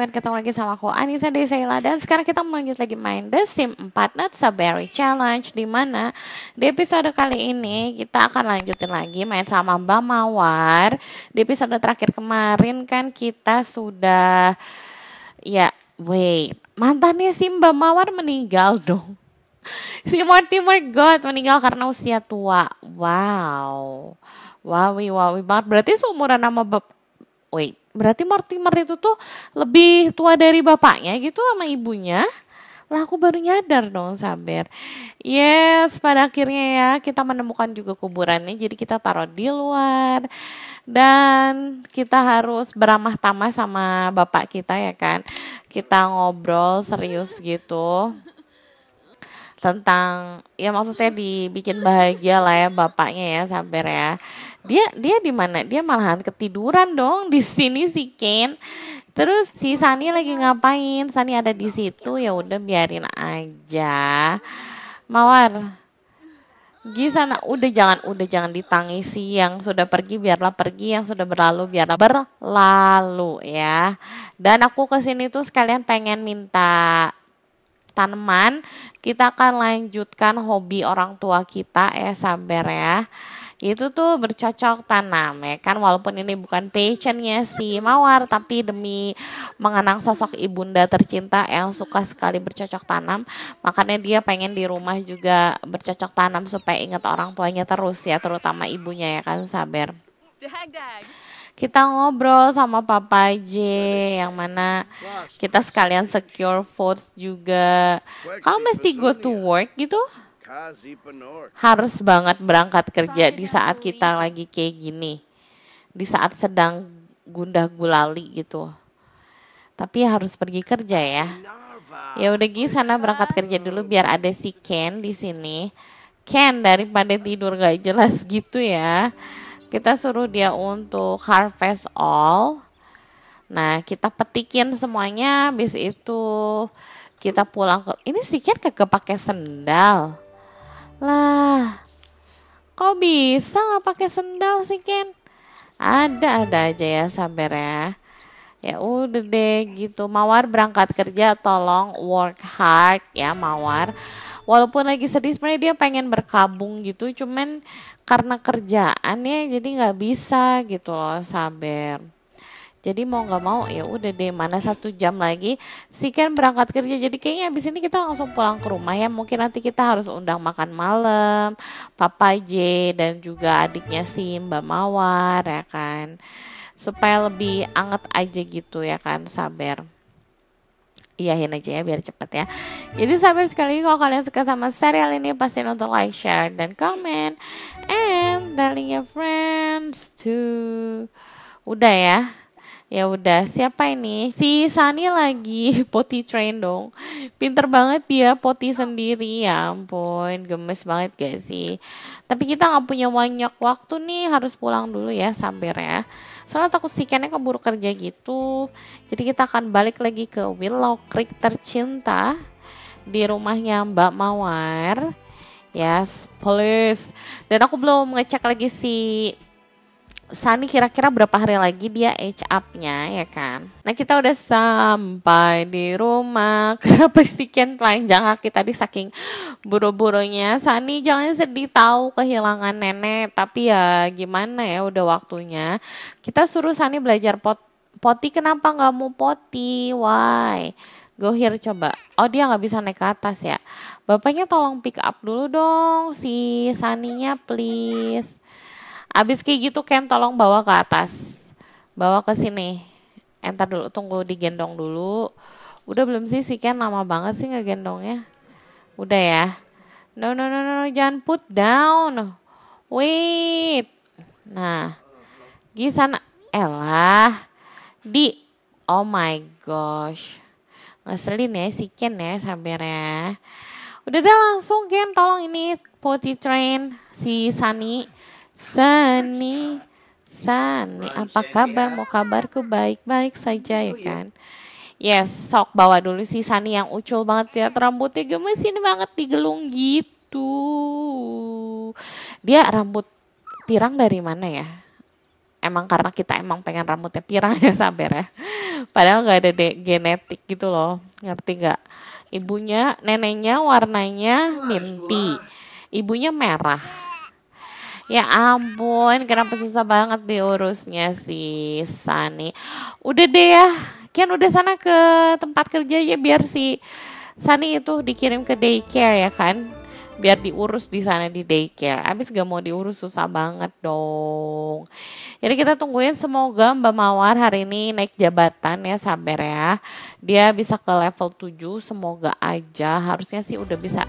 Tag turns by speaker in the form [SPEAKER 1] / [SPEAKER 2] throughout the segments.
[SPEAKER 1] teman-teman ketemu lagi sama aku Anissa Desaila dan sekarang kita lanjut lagi main The Sim 4 Not Berry Challenge di mana di episode kali ini kita akan lanjutin lagi main sama Mbak Mawar. Di episode terakhir kemarin kan kita sudah ya wait mantannya si Mbak Mawar meninggal dong. Si Mortimer God meninggal karena usia tua. Wow. Wawi wawi banget. Berarti seumuran sama Wait, berarti Mortimer itu tuh lebih tua dari bapaknya gitu sama ibunya lah aku baru nyadar dong Saber. Yes, pada akhirnya ya kita menemukan juga kuburannya. Jadi kita taruh di luar dan kita harus beramah tamah sama bapak kita ya kan. Kita ngobrol serius gitu tentang ya maksudnya dibikin bahagia lah ya bapaknya ya Saber ya. Dia dia di mana? Dia malahan ketiduran dong di sini si Ken. Terus si Sani lagi ngapain? Sani ada di situ ya udah biarin aja. Mawar, sana udah jangan udah jangan ditangisi yang sudah pergi biarlah pergi yang sudah berlalu biarlah berlalu ya. Dan aku kesini tuh sekalian pengen minta tanaman kita akan lanjutkan hobi orang tua kita ya sabar ya itu tuh bercocok tanam ya kan walaupun ini bukan passionnya si Mawar tapi demi mengenang sosok ibunda tercinta yang suka sekali bercocok tanam makanya dia pengen di rumah juga bercocok tanam supaya ingat orang tuanya terus ya terutama ibunya ya kan Saber kita ngobrol sama Papa J yang mana kita sekalian secure force juga. Kamu mesti go to ya. work gitu? harus banget berangkat kerja di saat kita lagi kayak gini, di saat sedang gundah gulali gitu. Tapi harus pergi kerja ya. Ya udah gini sana berangkat kerja dulu biar ada si Ken di sini. Ken daripada tidur gak jelas gitu ya. Kita suruh dia untuk harvest all. Nah, kita petikin semuanya Bis itu kita pulang ke ini si Ken kagak pakai sendal. Lah, kok bisa nggak pakai sendal sih Ken? Ada-ada aja ya sabar ya. Ya udah deh gitu. Mawar berangkat kerja tolong work hard ya Mawar. Walaupun lagi sedih sebenarnya dia pengen berkabung gitu, cuman karena kerjaannya jadi nggak bisa gitu loh sabar jadi mau nggak mau ya udah deh mana satu jam lagi si Ken berangkat kerja jadi kayaknya abis ini kita langsung pulang ke rumah ya mungkin nanti kita harus undang makan malam Papa J dan juga adiknya si Mbak Mawar ya kan supaya lebih anget aja gitu ya kan sabar iyahin aja ya biar cepet ya. Jadi sabar sekali kalau kalian suka sama serial ini pasti nonton like, share, dan komen. And telling your friends to Udah ya ya udah siapa ini si Sani lagi poti train dong pinter banget dia poti sendiri ya ampun gemes banget gak sih tapi kita nggak punya banyak waktu nih harus pulang dulu ya sabar ya soalnya takut sikannya keburu kerja gitu jadi kita akan balik lagi ke Willow Creek tercinta di rumahnya Mbak Mawar yes please dan aku belum ngecek lagi si Sani kira-kira berapa hari lagi dia age up-nya ya kan. Nah kita udah sampai di rumah. Kenapa sih Ken telanjang kaki tadi saking buru-burunya. Sani jangan sedih tahu kehilangan nenek. Tapi ya gimana ya udah waktunya. Kita suruh Sani belajar pot poti kenapa nggak mau poti? Why? Gohir coba. Oh dia nggak bisa naik ke atas ya. Bapaknya tolong pick up dulu dong si Saninya please. Abis kayak gitu Ken tolong bawa ke atas. Bawa ke sini. Entar eh, dulu tunggu digendong dulu. Udah belum sih si Ken lama banget sih ngegendongnya. Udah ya. No no no no, no. jangan put down. Wait. Nah. Di sana elah. Di Oh my gosh. Ngeselin ya si Ken ya sabar ya. Udah dah langsung Ken tolong ini potty train si Sunny Sani, Sani, apa kabar? Mau Kabarku baik-baik saja ya oh, iya. kan? Yes, sok bawa dulu si Sani yang ucul banget ya, rambutnya gemesin banget digelung gitu. Dia rambut pirang dari mana ya? Emang karena kita emang pengen rambutnya pirang ya sabar ya. Padahal nggak ada de- genetik gitu loh, ngerti nggak? Ibunya, neneknya warnanya minti. ibunya merah Ya ampun, kenapa susah banget diurusnya si Sani. Udah deh ya, Kian udah sana ke tempat kerja ya biar si Sani itu dikirim ke daycare ya kan. Biar diurus di sana di daycare. Abis gak mau diurus susah banget dong. Jadi kita tungguin semoga Mbak Mawar hari ini naik jabatan ya sabar ya. Dia bisa ke level 7 semoga aja harusnya sih udah bisa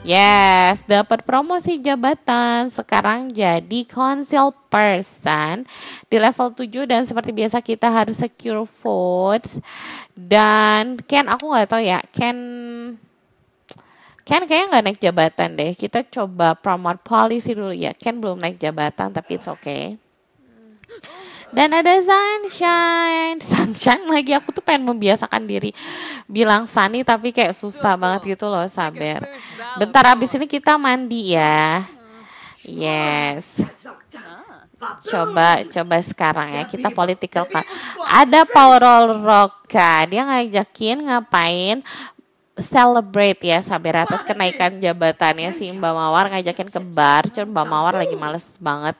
[SPEAKER 1] Yes, dapat promosi jabatan. Sekarang jadi council person di level 7 dan seperti biasa kita harus secure votes. Dan Ken aku nggak tahu ya, Ken Ken kayaknya nggak naik jabatan deh. Kita coba promote policy dulu ya. Ken belum naik jabatan tapi it's okay. Hmm. Dan ada sunshine, sunshine lagi aku tuh pengen membiasakan diri bilang sunny tapi kayak susah banget gitu loh sabar. Bentar abis ini kita mandi ya. Yes. Coba coba sekarang ya kita political kan. Ada Paul kan? dia ngajakin ngapain celebrate ya Saber atas kenaikan jabatannya si Mbak Mawar ngajakin ke bar, Cuma Mbak Mawar lagi males banget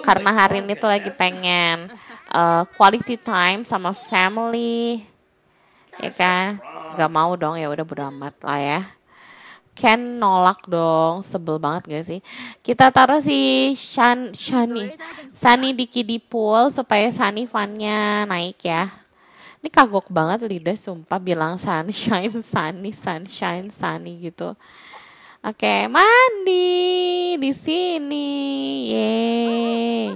[SPEAKER 1] karena hari ini tuh lagi pengen uh, quality time sama family ya kan Gak mau dong ya udah bodo amat lah ya Ken nolak dong, sebel banget gak sih? Kita taruh si Shan, Shani, Sani di pool supaya Sani funnya naik ya. Ini kagok banget lidah sumpah bilang sunshine, sunny, sunshine, sunny gitu. Oke, mandi di sini. Yeay.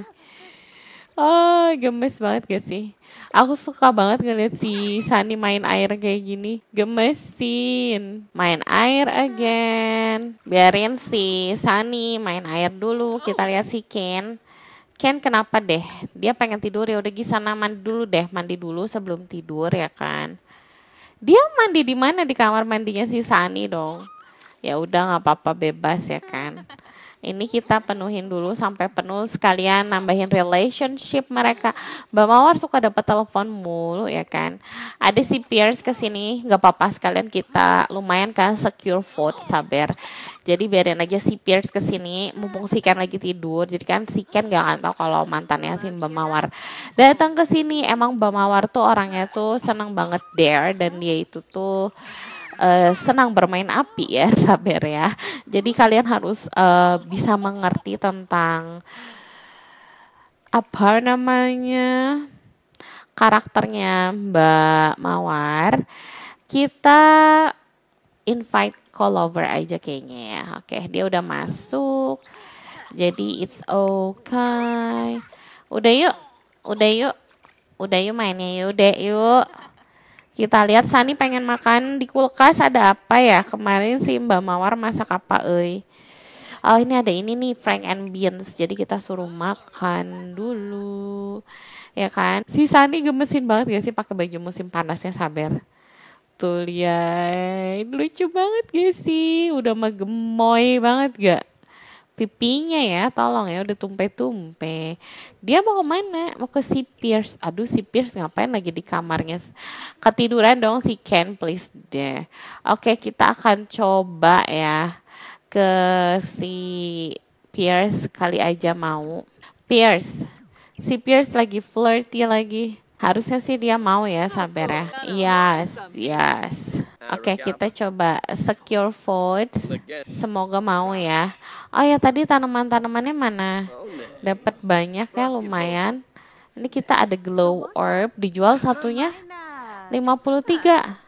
[SPEAKER 1] Oh, gemes banget gak sih? Aku suka banget ngeliat si Sani main air kayak gini. Gemesin. Main air again. Biarin si Sani main air dulu. Kita lihat si Ken. Ken kenapa deh? Dia pengen tidur ya udah di sana mandi dulu deh. Mandi dulu sebelum tidur ya kan. Dia mandi di mana di kamar mandinya si Sani dong ya udah nggak apa-apa bebas ya kan ini kita penuhin dulu sampai penuh sekalian nambahin relationship mereka Mbak Mawar suka dapat telepon mulu ya kan ada si Pierce kesini nggak apa-apa sekalian kita lumayan kan secure vote sabar jadi biarin aja si Pierce kesini mumpung si Ken lagi tidur jadi kan si Ken gak akan kalau mantannya si Mbak Mawar datang ke sini emang Mbak Mawar tuh orangnya tuh seneng banget dare dan dia itu tuh uh, senang bermain api ya sabar ya. Jadi kalian harus uh, bisa mengerti tentang apa namanya karakternya Mbak Mawar. Kita invite call aja kayaknya ya. Oke, dia udah masuk. Jadi it's okay. Udah yuk, udah yuk, udah yuk mainnya yuk, deh yuk. Kita lihat Sani pengen makan di kulkas ada apa ya? Kemarin si Mbak Mawar masak apa euy? Oh ini ada ini nih Frank and Beans. Jadi kita suruh makan dulu. Ya kan? Si Sani gemesin banget ya sih pakai baju musim panasnya sabar. Tuh lihat, lucu banget gak sih? Udah mah gemoy banget gak? pipinya ya tolong ya udah tumpe-tumpe dia mau kemana mau ke si Pierce aduh si Pierce ngapain lagi di kamarnya ketiduran dong si Ken please deh oke kita akan coba ya ke si Pierce kali aja mau Pierce si Pierce lagi flirty lagi Harusnya sih dia mau ya sabar ya. Yes, yes. Nah, Oke, okay, kita coba secure foods. Semoga mau ya. Oh ya, tadi tanaman-tanamannya mana? Dapat banyak ya, lumayan. Ini kita ada glow orb, dijual satunya 53.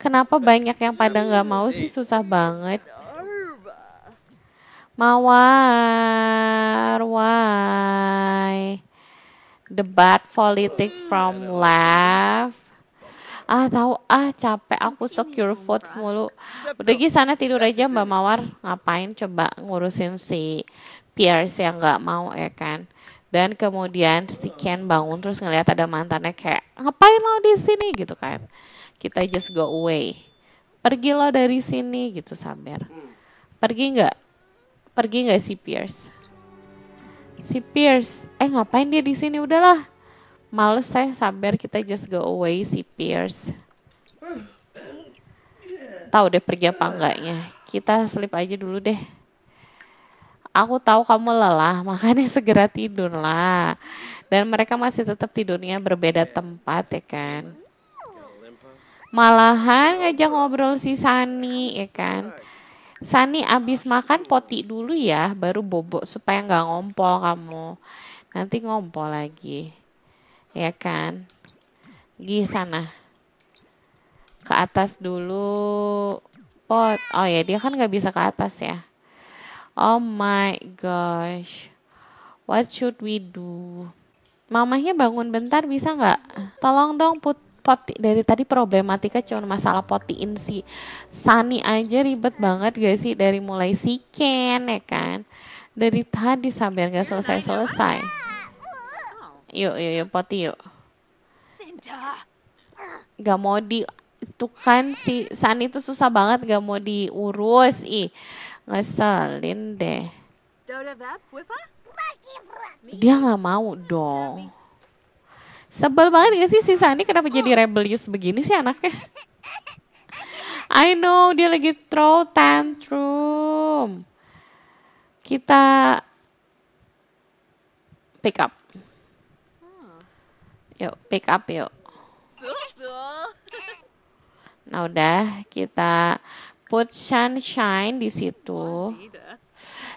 [SPEAKER 1] Kenapa banyak yang pada nggak mau sih? Susah banget. Mawar, why? debat politik from left ah tahu ah capek aku secure votes mulu udah gih sana tidur aja mbak mawar ngapain coba ngurusin si Pierce yang nggak mau ya kan dan kemudian si Ken bangun terus ngelihat ada mantannya kayak ngapain lo di sini gitu kan kita just go away pergi lo dari sini gitu Samir pergi nggak pergi nggak si Pierce Si Pierce, eh ngapain dia di sini? Udahlah. Males saya sabar kita just go away si Pierce. Tahu deh pergi apa enggaknya. Kita sleep aja dulu deh. Aku tahu kamu lelah, makanya segera tidurlah. Dan mereka masih tetap tidurnya berbeda tempat ya kan. Malahan ngajak ngobrol si Sani ya kan Sani abis makan poti dulu ya, baru bobok supaya nggak ngompol kamu. Nanti ngompol lagi. Ya kan? Di sana. Ke atas dulu. Pot. Oh ya, dia kan nggak bisa ke atas ya. Oh my gosh. What should we do? Mamahnya bangun bentar bisa nggak? Tolong dong put poti dari tadi problematika cuma masalah potiin si Sani aja ribet banget gak sih dari mulai si Ken ya kan dari tadi sampai nggak selesai selesai yuk yuk yuk poti yuk nggak mau di itu kan si Sani itu susah banget nggak mau diurus ih ngeselin deh dia nggak mau dong Sebel banget gak sih si Sani kenapa jadi rebellious begini sih anaknya? I know dia lagi throw tantrum. Kita pick up. Yuk, pick up yuk. Nah udah kita put sunshine di situ.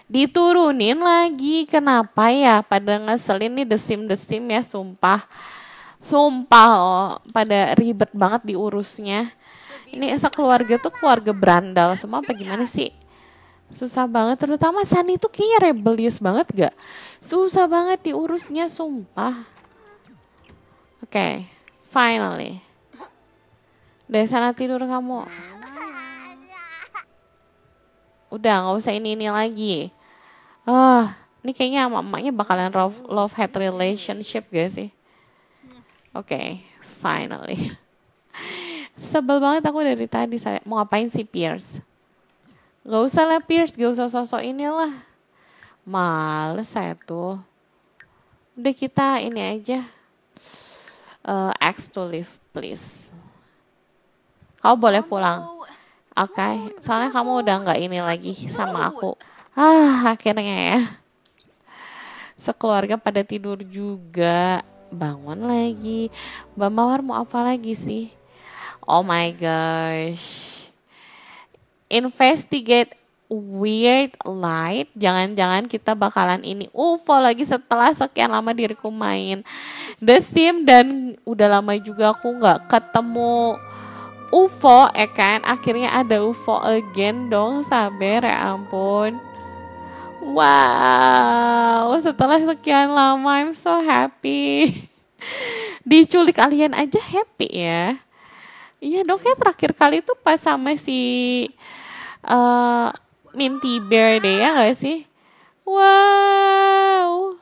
[SPEAKER 1] Diturunin lagi, kenapa ya? padahal ngeselin nih desim-desim ya, sumpah. Sumpah loh, pada ribet banget diurusnya. Ini keluarga tuh keluarga berandal semua apa gimana sih? Susah banget, terutama Sani tuh kayaknya rebellious banget gak? Susah banget diurusnya, sumpah. Oke, okay, finally. Dari sana tidur kamu. Udah, gak usah ini-ini lagi. Ah, uh, ini kayaknya sama emaknya bakalan love-hate relationship gak sih? Oke, okay, finally. Sebel banget aku dari tadi saya mau ngapain sih Pierce? Gak usah lah Pierce, gak usah sosok inilah. Males saya tuh. Udah kita ini aja. Uh, ask to leave please. Kau boleh pulang. Oke, okay. soalnya kamu udah nggak ini lagi sama aku. Ah, akhirnya ya. Sekeluarga pada tidur juga bangun lagi. Mbak Mawar mau apa lagi sih? Oh my gosh. Investigate weird light. Jangan-jangan kita bakalan ini UFO lagi setelah sekian lama diriku main The Sim dan udah lama juga aku nggak ketemu UFO, eh ya kan? Akhirnya ada UFO again dong, sabar ya ampun. Wow, setelah sekian lama I'm so happy. Diculik alien aja happy ya. Iya dong, kayak terakhir kali itu pas sama si uh, Minty Bear deh ya gak sih? Wow.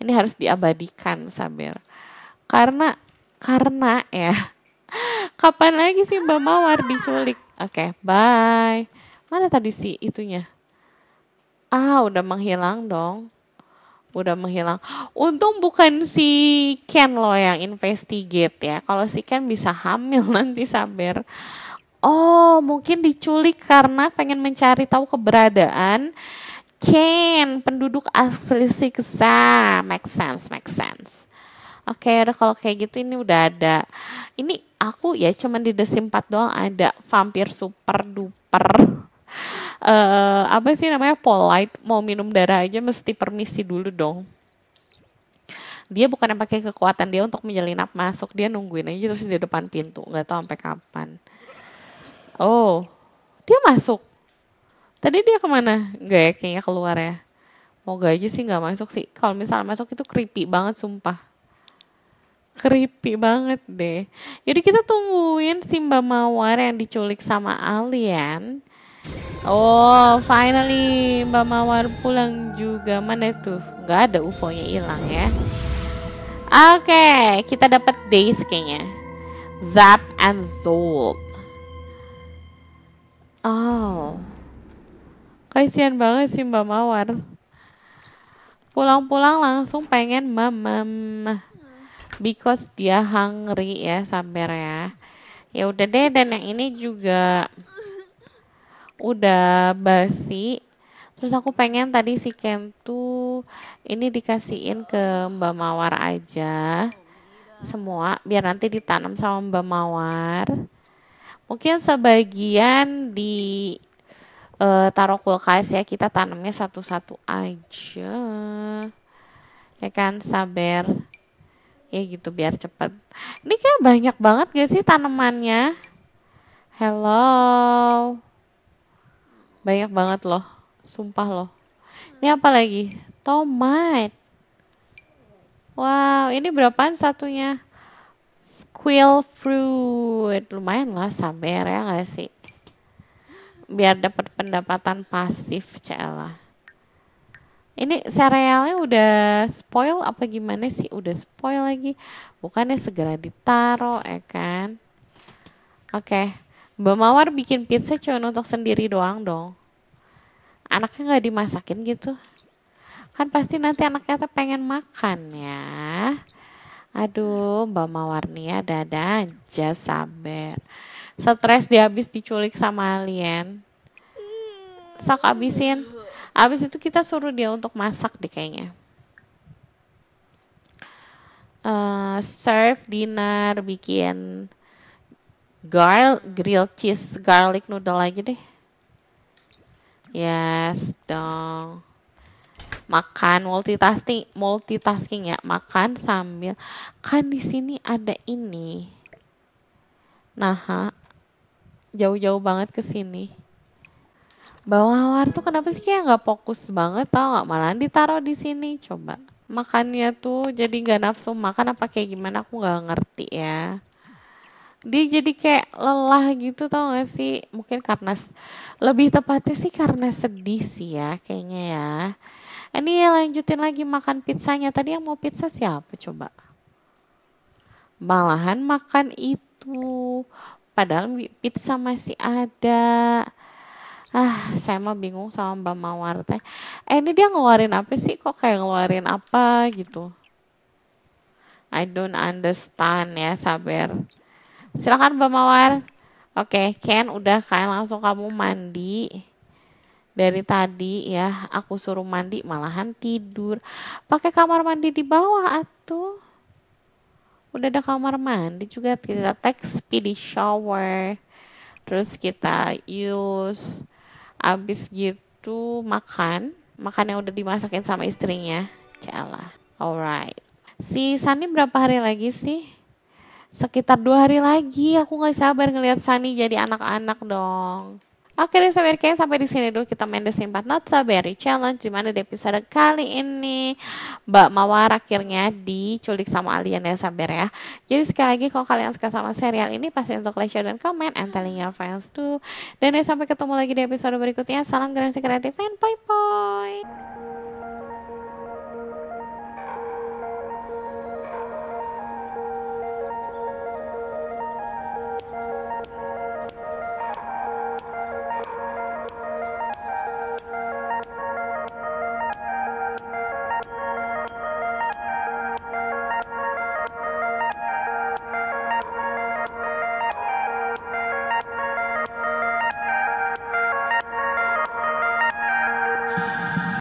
[SPEAKER 1] Ini harus diabadikan Sabir. Karena karena ya. Kapan lagi sih Mbak Mawar diculik? Oke, okay, bye. Mana tadi sih itunya? Ah, udah menghilang dong. Udah menghilang. Untung bukan si Ken loh yang investigate ya. Kalau si Ken bisa hamil nanti sabar. Oh, mungkin diculik karena pengen mencari tahu keberadaan Ken, penduduk asli siksa. Make sense, make sense. Oke, okay, kalau kayak gitu ini udah ada. Ini aku ya cuman di The doang ada vampir super duper uh, apa sih namanya polite mau minum darah aja mesti permisi dulu dong dia bukan yang pakai kekuatan dia untuk menyelinap masuk dia nungguin aja terus di depan pintu nggak tahu sampai kapan oh dia masuk tadi dia kemana nggak ya kayaknya keluar ya mau gak aja sih nggak masuk sih kalau misalnya masuk itu creepy banget sumpah creepy banget deh jadi kita tungguin si Mbak Mawar yang diculik sama Alien Oh, finally Mbak Mawar pulang juga. Mana tuh? Gak ada UFO-nya hilang ya. Oke, okay, kita dapat days kayaknya. Zap and Zolt. Oh. Kasihan banget sih Mbak Mawar. Pulang-pulang langsung pengen mamam. Because dia hungry ya, sabar ya. Ya udah deh dan yang ini juga udah basi terus aku pengen tadi si kem tuh ini dikasihin ke Mbak Mawar aja semua biar nanti ditanam sama Mbak Mawar mungkin sebagian di uh, taruh kulkas ya kita tanamnya satu-satu aja ya kan sabar ya gitu biar cepet ini kayak banyak banget gak sih tanamannya hello banyak banget loh. Sumpah loh. Ini apa lagi? Tomat. Wow, ini berapaan satunya? quail fruit. Lumayan lah sabar ya nggak sih? Biar dapat pendapatan pasif, cella Ini serealnya udah spoil apa gimana sih? Udah spoil lagi. Bukannya segera ditaro ya kan? Oke. Okay. Mbak Mawar bikin pizza cuma untuk sendiri doang dong. Anaknya nggak dimasakin gitu. Kan pasti nanti anaknya tuh pengen makan ya. Aduh, Mbak Mawar nih ya, dada aja sabar. Stres dia habis diculik sama alien. Sok abisin. Abis itu kita suruh dia untuk masak deh kayaknya. Uh, serve dinner, bikin Garl grilled cheese garlic noodle lagi deh. Yes dong. Makan multitasking, multitasking ya. Makan sambil kan di sini ada ini. Nah, jauh-jauh banget ke sini. war tuh kenapa sih kayak nggak fokus banget tau nggak malah ditaruh di sini coba makannya tuh jadi nggak nafsu makan apa kayak gimana aku nggak ngerti ya dia jadi kayak lelah gitu tau gak sih mungkin karena lebih tepatnya sih karena sedih sih ya kayaknya ya ini ya lanjutin lagi makan pizzanya tadi yang mau pizza siapa coba malahan makan itu padahal pizza masih ada ah saya mah bingung sama Mbak Mawar teh eh ini dia ngeluarin apa sih kok kayak ngeluarin apa gitu I don't understand ya sabar Silakan Mbak Mawar. Oke, okay, Ken udah kan langsung kamu mandi. Dari tadi ya, aku suruh mandi malahan tidur. Pakai kamar mandi di bawah atuh. Udah ada kamar mandi juga kita take speedy shower. Terus kita use abis gitu makan, makan yang udah dimasakin sama istrinya. Cialah. Alright. Si Sani berapa hari lagi sih? sekitar dua hari lagi. Aku nggak sabar ngelihat Sunny jadi anak-anak dong. Oke deh sahabat kayaknya sampai di sini dulu kita main The Simpat Not Berry Challenge di mana di episode kali ini Mbak Mawar akhirnya diculik sama alien ya sabar ya. Jadi sekali lagi kalau kalian suka sama serial ini pasti untuk like, share, dan comment and telling your friends too. Dan ya sampai ketemu lagi di episode berikutnya. Salam generasi kreatif and bye bye.